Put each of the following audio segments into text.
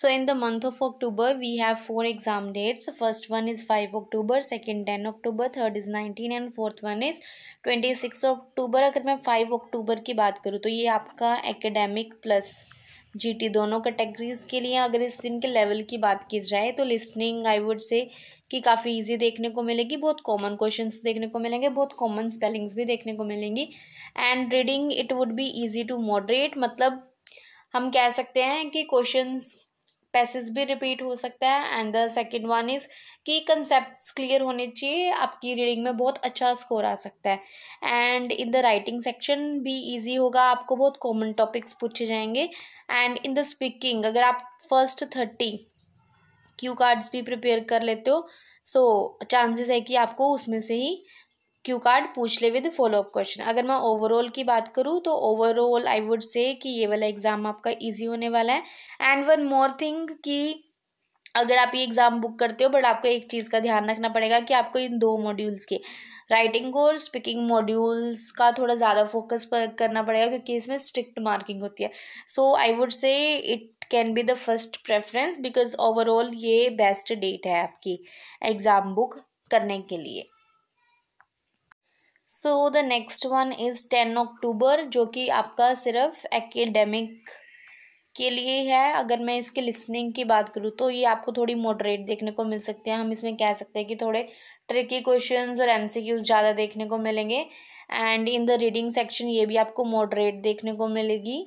so in the month of October we have four exam dates first one is five October second ten October third is nineteen and fourth one is twenty six October अगर मैं five अक्टूबर की बात करूँ तो ये आपका academic plus GT दोनों categories के लिए अगर इस दिन के लेवल की बात की जाए तो लिसनिंग आई वुड से कि काफ़ी इजी देखने को मिलेगी बहुत कॉमन क्वेश्चंस देखने को मिलेंगे बहुत कॉमन स्पेलिंग्स भी देखने को मिलेंगी and reading it would be easy to moderate मतलब हम कह सकते हैं कि क्वेश्चंस पैसेज भी रिपीट हो सकता है and the second one is कि कंसेप्ट क्लियर होने चाहिए आपकी रीडिंग में बहुत अच्छा स्कोर आ सकता है and in the writing section भी ईजी होगा आपको बहुत कॉमन टॉपिक्स पूछे जाएंगे एंड इन द स्पीकिंग अगर आप फर्स्ट थर्टी क्यू कार्ड्स भी प्रिपेयर कर लेते हो सो so, चांसेस है कि आपको उसमें से ही क्यू कार्ड पूछ ले विद फॉलो अप क्वेश्चन अगर मैं ओवरऑल की बात करूँ तो ओवरऑल आई वुड से कि ये वाला एग्ज़ाम आपका ईजी होने वाला है एंड वन मोर थिंग कि अगर आप ये एग्ज़ाम बुक करते हो बट आपको एक चीज़ का ध्यान रखना पड़ेगा कि आपको इन दो मॉड्यूल्स के राइटिंग और स्पीकिंग मॉड्यूल्स का थोड़ा ज़्यादा फोकस करना पड़ेगा क्योंकि इसमें स्ट्रिक्ट मार्किंग होती है so I would say it can be the first preference because overall ये बेस्ट डेट है आपकी एग्ज़ाम बुक करने के लिए so the next one is ten October जो कि आपका सिर्फ एकेडमिक के लिए है अगर मैं इसके लिसनिंग की बात करूँ तो ये आपको थोड़ी मॉडरेट देखने को मिल सकते हैं हम इसमें कह सकते हैं कि थोड़े ट्रिकी क्वेश्चंस और एम ज़्यादा देखने को मिलेंगे and in the reading section ये भी आपको मॉडरेट देखने को मिलेगी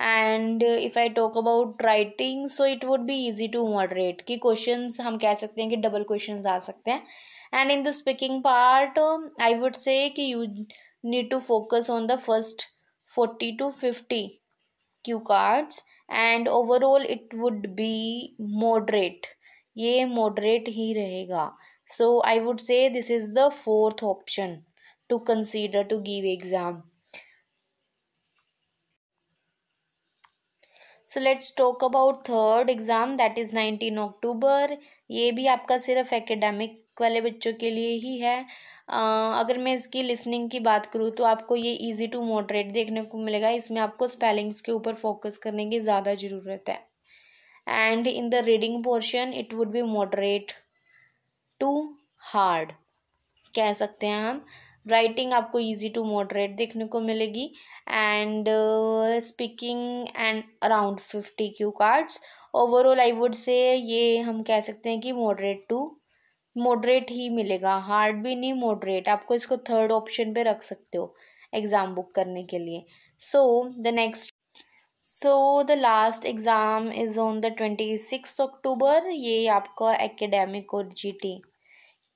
and if I talk about writing so it would be easy to moderate कि क्वेश्चन हम कह सकते हैं कि डबल क्वेश्चन आ सकते हैं and in the speaking part I would say कि you need to focus on the first forty to fifty cue cards and overall it would be moderate ये मॉडरेट ही रहेगा so I would say this is the fourth option to consider to give exam so let's talk about third exam that is nineteen October ये भी आपका सिर्फ academic वाले बच्चों के लिए ही है आ, अगर मैं इसकी लिसनिंग की बात करूँ तो आपको ये ईजी टू मॉडरेट देखने को मिलेगा इसमें आपको स्पेलिंग्स के ऊपर फोकस करने की ज़्यादा ज़रूरत है and in the reading portion it would be moderate to hard कह सकते हैं हम राइटिंग आपको ईजी टू मॉडरेट देखने को मिलेगी and speaking and around fifty cue cards overall I would say ये हम कह सकते हैं कि मॉडरेट टू मॉडरेट ही मिलेगा हार्ड भी नहीं मॉडरेट आपको इसको थर्ड ऑप्शन पे रख सकते हो एग्ज़ाम बुक करने के लिए so the next so the last exam is on the twenty six October ये आपका एकेडमिक और जीटी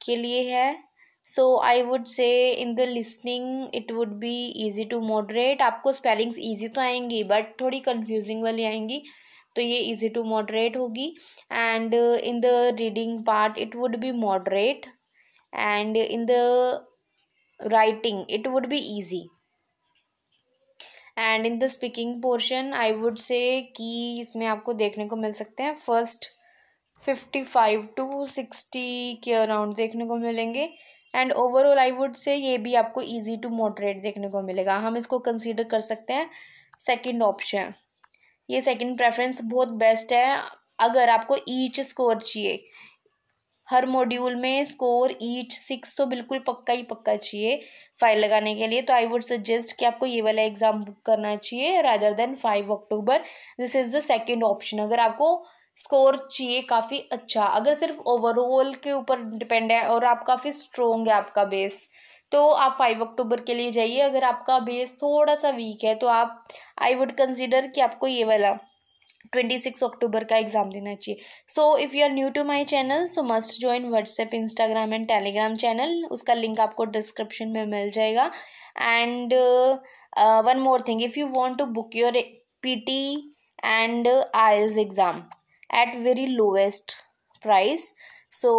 के लिए है so I would say in the listening it would be easy to moderate आपको स्पेलिंग्स ईजी तो आएंगी बट थोड़ी कन्फ्यूजिंग वाली आएंगी तो ये इजी टू मॉडरेट होगी and in the reading part it would be moderate and in the writing it would be easy and in the speaking portion I would say कि इसमें आपको देखने को मिल सकते हैं first fifty five to sixty के अराउंड देखने को मिलेंगे and overall I would say ये भी आपको ईजी टू मॉडरेट देखने को मिलेगा हम इसको कंसिडर कर सकते हैं सेकेंड ऑप्शन ये सेकंड प्रेफरेंस बहुत बेस्ट है अगर आपको ईच स्कोर चाहिए हर मॉड्यूल में स्कोर ईच सिक्स तो बिल्कुल पक्का ही पक्का चाहिए फाइल लगाने के लिए तो आई वुड सजेस्ट कि आपको ये वाला एग्ज़ाम बुक करना चाहिए rather than five October this is the second option अगर आपको स्कोर चाहिए काफ़ी अच्छा अगर सिर्फ ओवरऑल के ऊपर डिपेंड है और आप काफ़ी स्ट्रोंग है आपका बेस तो आप फाइव अक्टूबर के लिए जाइए अगर आपका बेस थोड़ा सा वीक है तो आप आई वुड कंसिडर कि आपको ये वाला ट्वेंटी सिक्स अक्टूबर का एग्ज़ाम देना चाहिए so if you are new to my channel so must join WhatsApp Instagram and Telegram channel उसका लिंक आपको डिस्क्रिप्शन में मिल जाएगा and one more thing if you want to book your P T and I exam at very lowest price so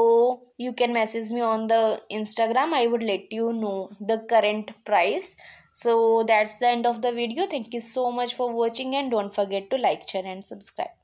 you can message me on the instagram i would let you know the current price so that's the end of the video thank you so much for watching and don't forget to like share and subscribe